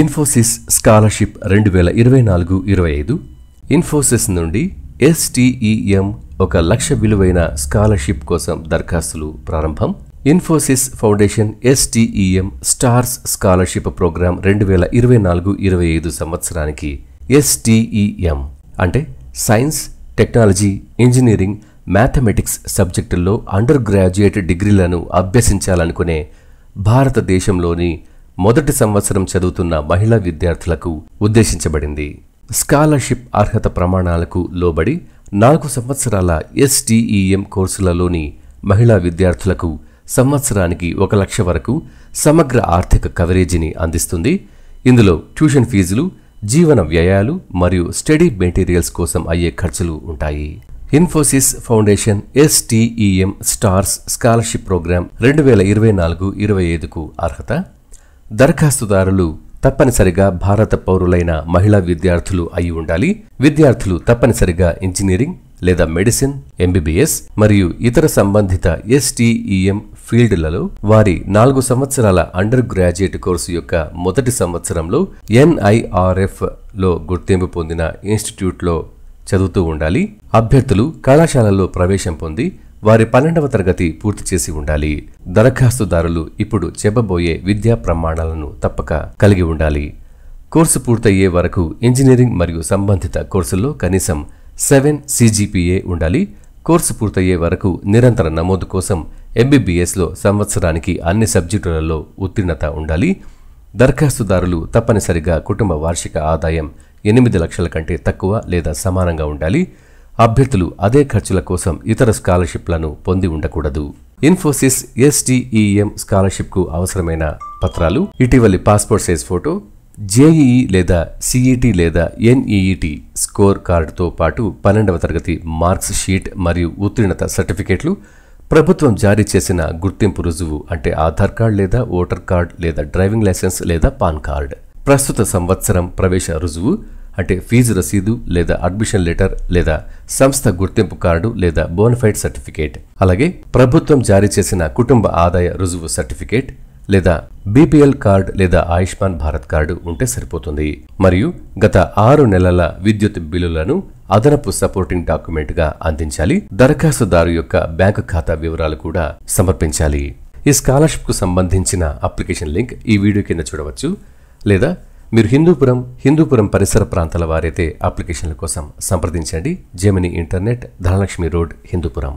Infosys scholarship రెండు వేల ఇరవై నాలుగు ఇరవై ఐదు ఇన్ఫోసిస్ నుండి ఎస్టీఈఎం ఒక లక్ష విలువైన స్కాలర్షిప్ కోసం దరఖాస్తులు ప్రారంభం Infosys Foundation STEM Stars scholarship program రెండు వేల ఇరవై నాలుగు ఇరవై ఐదు సంవత్సరానికి ఎస్టీఈఎం అంటే సైన్స్ టెక్నాలజీ ఇంజనీరింగ్ మ్యాథమెటిక్స్ సబ్జెక్టుల్లో అండర్ గ్రాడ్యుయేట్ డిగ్రీలను అభ్యసించాలనుకునే భారతదేశంలోని మొదటి సంవత్సరం చదువుతున్న మహిళా విద్యార్థులకు ఉద్దేశించబడింది స్కాలర్షిప్ అర్హత ప్రమాణాలకు లోబడి నాలుగు సంవత్సరాల ఎస్టీఈఎం కోర్సులలోని మహిళా విద్యార్థులకు సంవత్సరానికి ఒక లక్ష వరకు సమగ్ర ఆర్థిక కవరేజీని అందిస్తుంది ఇందులో ట్యూషన్ ఫీజులు జీవన వ్యయాలు మరియు స్టడీ మెటీరియల్స్ కోసం అయ్యే ఖర్చులు ఉంటాయి Infosys Foundation STEM Stars scholarship program రెండు వేల ఇరవై నాలుగు ఇరవై ఐదుకు అర్హత దరఖాస్తుదారులు తప్పనిసరిగా భారత పౌరులైన మహిళా విద్యార్థులు అయి ఉండాలి విద్యార్థులు తప్పనిసరిగా ఇంజనీరింగ్ లేదా మెడిసిన్ ఎంబీబీఎస్ మరియు ఇతర సంబంధిత ఎస్టీఈఎం e ఫీల్డ్లలో వారి నాలుగు సంవత్సరాల అండర్ గ్రాడ్యుయేట్ కోర్సు యొక్క మొదటి సంవత్సరంలో ఎన్ఐఆర్ఎఫ్ లో గుర్తింపు పొందిన ఇన్స్టిట్యూట్లో చదువుతూ ఉండాలి అభ్యర్థులు కళాశాలలో ప్రవేశం పొంది వారి పన్నెండవ తరగతి పూర్తి చేసి ఉండాలి దరఖాస్తుదారులు ఇప్పుడు చెప్పబోయే విద్యా ప్రమాణాలను తప్పక కలిగి ఉండాలి కోర్సు పూర్తయ్యే వరకు ఇంజనీరింగ్ మరియు సంబంధిత కోర్సుల్లో కనీసం సెవెన్ సీజీపీఏ ఉండాలి కోర్సు పూర్తయ్యే వరకు నిరంతర నమోదు కోసం ఎంబీబీఎస్లో సంవత్సరానికి అన్ని సబ్జెక్టులలో ఉత్తీర్ణత ఉండాలి దరఖాస్తుదారులు తప్పనిసరిగా కుటుంబ వార్షిక ఆదాయం ఎనిమిది లక్షల కంటే తక్కువ లేదా సమానంగా ఉండాలి అభ్యర్థులు అదే ఖర్చుల కోసం ఇతర స్కాలర్షిప్లను పొంది ఉండకూడదు ఇన్ఫోసిస్ ఎస్టీఈఎం స్కాలర్షిప్కు అవసరమైన పత్రాలు ఇటీవలి పాస్పోర్ట్ సైజ్ ఫోటో జేఈఈ లేదా సిఈటి లేదా ఎన్ఈఈటి స్కోర్ కార్డుతో పాటు పన్నెండవ తరగతి మార్క్స్ షీట్ మరియు ఉత్తీర్ణత సర్టిఫికేట్లు ప్రభుత్వం జారీ చేసిన గుర్తింపు రుజువు అంటే ఆధార్ కార్డ్ లేదా ఓటర్ కార్డ్ లేదా డ్రైవింగ్ లైసెన్స్ లేదా పాన్ కార్డ్ ప్రస్తుత సంవత్సరం ప్రవేశ రుజువు అంటే ఫీజు రసీదు లేదా అడ్మిషన్ లెటర్ లేదా సంస్థ గుర్తింపు కార్డు లేదా బోనఫైడ్ సర్టిఫికేట్ అలాగే ప్రభుత్వం జారీ చేసిన కుటుంబ ఆదాయ రుజువు సర్టిఫికేట్ లేదా బీపీఎల్ కార్డు లేదా ఆయుష్మాన్ భారత్ కార్డు ఉంటే సరిపోతుంది మరియు గత ఆరు నెలల విద్యుత్ బిల్లులను అదనపు సపోర్టింగ్ డాక్యుమెంట్గా అందించాలి దరఖాస్తుదారు యొక్క బ్యాంకు ఖాతా వివరాలు కూడా సమర్పించాలి ఈ స్కాలర్షిప్కు సంబంధించిన అప్లికేషన్ లింక్ ఈ వీడియో కింద చూడవచ్చు లేదా మీరు హిందూపురం హిందూపురం పరిసర ప్రాంతాల వారైతే అప్లికేషన్ల కోసం సంప్రదించండి Gemini internet Dhanalakshmi road Hindupuram